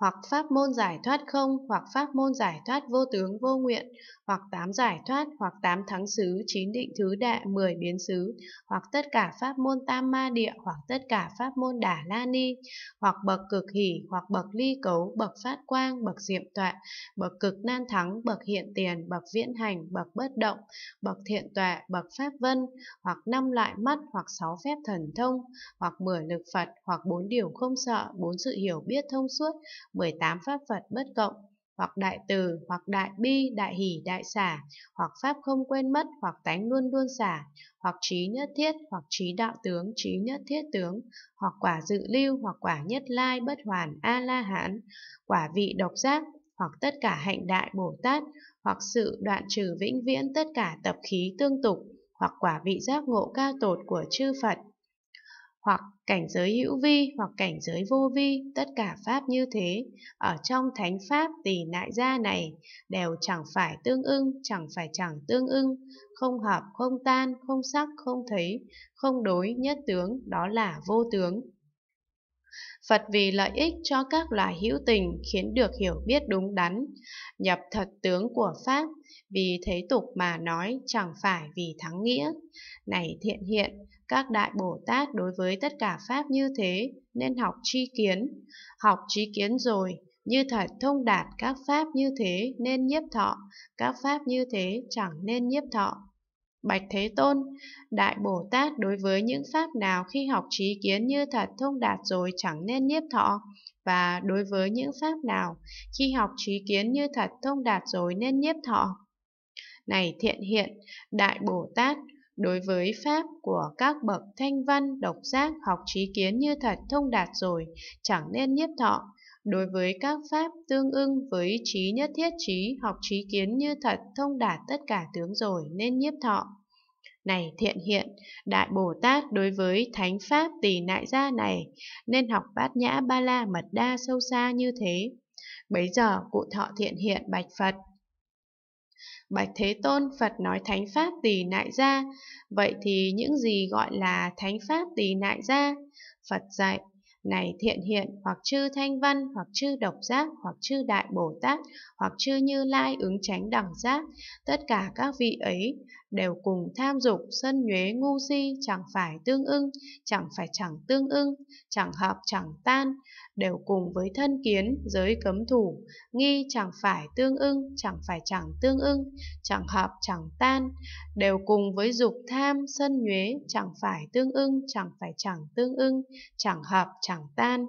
hoặc pháp môn giải thoát không, hoặc pháp môn giải thoát vô tướng vô nguyện, hoặc tám giải thoát, hoặc tám thắng xứ, chín định thứ đệ, mười biến xứ, hoặc tất cả pháp môn tam ma địa, hoặc tất cả pháp môn đà la ni, hoặc bậc cực hỷ, hoặc bậc ly cấu, bậc phát quang, bậc diệm tọa, bậc cực nan thắng, bậc hiện tiền, bậc viễn hành, bậc bất động, bậc thiện tọa, bậc pháp vân, hoặc năm loại mắt, hoặc sáu phép thần thông, hoặc mười lực Phật, hoặc bốn điều không sợ, bốn sự hiểu biết thông suốt, 18 pháp Phật bất cộng, hoặc đại từ, hoặc đại bi, đại hỷ, đại xả, hoặc pháp không quên mất, hoặc tánh luôn luôn xả, hoặc trí nhất thiết, hoặc trí đạo tướng, trí nhất thiết tướng, hoặc quả dự lưu, hoặc quả nhất lai, bất hoàn, A-la-hán, quả vị độc giác, hoặc tất cả hạnh đại Bồ Tát, hoặc sự đoạn trừ vĩnh viễn tất cả tập khí tương tục, hoặc quả vị giác ngộ cao tột của chư Phật, hoặc cảnh giới hữu vi hoặc cảnh giới vô vi, tất cả pháp như thế, ở trong thánh pháp tỷ nại gia này đều chẳng phải tương ưng, chẳng phải chẳng tương ưng, không hợp, không tan, không sắc, không thấy, không đối, nhất tướng, đó là vô tướng. Phật vì lợi ích cho các loài hữu tình khiến được hiểu biết đúng đắn, nhập thật tướng của Pháp, vì thế tục mà nói chẳng phải vì thắng nghĩa. Này thiện hiện, các đại Bồ Tát đối với tất cả Pháp như thế nên học tri kiến. Học trí kiến rồi, như thật thông đạt các Pháp như thế nên nhiếp thọ, các Pháp như thế chẳng nên nhiếp thọ. Bạch Thế Tôn, Đại Bồ Tát đối với những pháp nào khi học trí kiến như thật thông đạt rồi chẳng nên nhiếp thọ, và đối với những pháp nào khi học trí kiến như thật thông đạt rồi nên nhiếp thọ. Này thiện hiện, Đại Bồ Tát, đối với pháp của các bậc thanh văn độc giác học trí kiến như thật thông đạt rồi chẳng nên nhiếp thọ đối với các pháp tương ưng với trí nhất thiết trí học trí kiến như thật thông đạt tất cả tướng rồi nên nhiếp thọ này thiện hiện đại bồ tát đối với thánh pháp tỳ nại gia này nên học bát nhã ba la mật đa sâu xa như thế bấy giờ cụ thọ thiện hiện bạch phật Bạch Thế Tôn Phật nói thánh pháp tỳ nại ra, Vậy thì những gì gọi là thánh pháp tỳ nại ra, Phật dạy, này thiện hiện hoặc chư thanh văn hoặc chư độc giác hoặc chư đại bồ tát hoặc chư như lai ứng chánh đẳng giác tất cả các vị ấy đều cùng tham dục sân nhuế ngu si chẳng phải tương ưng chẳng phải chẳng tương ưng chẳng hợp chẳng tan đều cùng với thân kiến giới cấm thủ nghi chẳng phải tương ưng chẳng phải chẳng tương ưng chẳng hợp chẳng tan đều cùng với dục tham sân nhuế chẳng phải tương ưng chẳng phải chẳng tương ưng chẳng hợp chẳng tan